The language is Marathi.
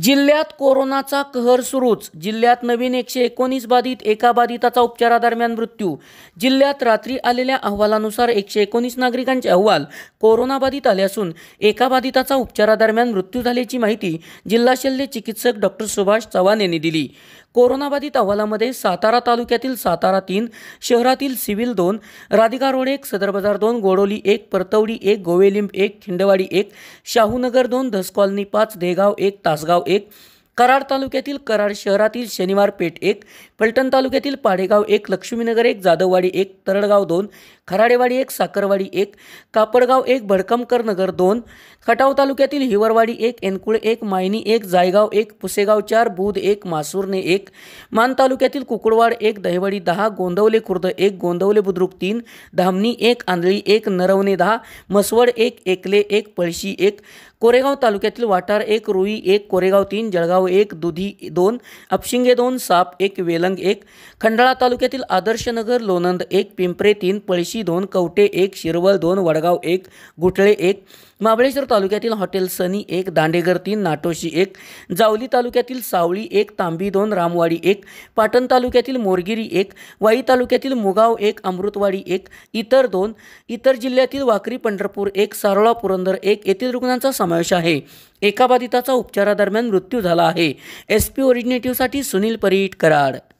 जिल्ह्यात कोरोनाचा कहर सुरूच जिल्ह्यात नवीन एकशे एकोणीस बाधित एका बाधिताचा उपचारादरम्यान मृत्यू जिल्ह्यात रात्री आलेल्या अहवालानुसार एकशे एकोणीस नागरिकांचे अहवाल कोरोनाबाधित आले असून एका बाधिताचा उपचारादरम्यान मृत्यू झाल्याची माहिती जिल्हा शल्य चिकित्सक डॉक्टर सुभाष चव्हाण यांनी दिली कोरोनाबाधित अहवालामध्ये सातारा तालुक्यातील सातारा तीन शहरातील सिव्हिल दोन राधिका रोड एक सदर बाजार दोन गोडोली एक परतवडी एक गोवेलिंब एक खिंडवाडी एक शाहूनगर दोन धसकॉलनी पाच देगाव एक तासगाव અગાઉ એક कराड तालुक्यातील कराड शहरातील शनिवार पेठ एक पलटण तालुक्यातील पाडेगाव एक लक्ष्मीनगर एक जाधववाडी एक तरडगाव दोन खराडेवाडी एक साखरवाडी एक कापडगाव एक भडकमकर नगर दोन खटाव तालुक्यातील हिवरवाडी एक एनकुळे एक मायनी एक जायगाव एक पुसेगाव चार बुध एक मासूरने एक मान तालुक्यातील कुकुडवाड एक दहिवाडी दहा गोंदवले खुर्द एक गोंदवले बुद्रुक तीन धामणी एक आंधळी एक नरवणे दहा मसवड एक एकले एक पळशी एक कोरेगाव तालुक्यातील वाठार एक रुई एक कोरेगाव तीन जळगाव एक दुधी दोन अपशिंगे दोन साप एक वेलंग एक खंडाळा तालुक्यातील आदर्शनगर लोणंद एक पिंपरे तीन पळशी दोन कवटे एक शिरवळ दोन वडगाव एक गुठळे एक महाबळेश्वर तालुक्यातील हॉटेल सनी एक दांडेगर तीन नाटोशी एक जावली तालुक्यातील सावळी एक तांबी दोन रामवाडी एक पाटण तालुक्यातील मोरगिरी एक वाई तालुक्यातील मुगाव एक अमृतवाडी एक इतर दोन इतर जिल्ह्यातील वाकरी पंढरपूर एक सारोळा पुरंदर एक येथील रुग्णांचा समावेश आहे एका बाधिताचा उपचारादरम्यान मृत्यू झाला आहे एस पी ओरिजिनेटिव्हसाठी सुनील परीट कराड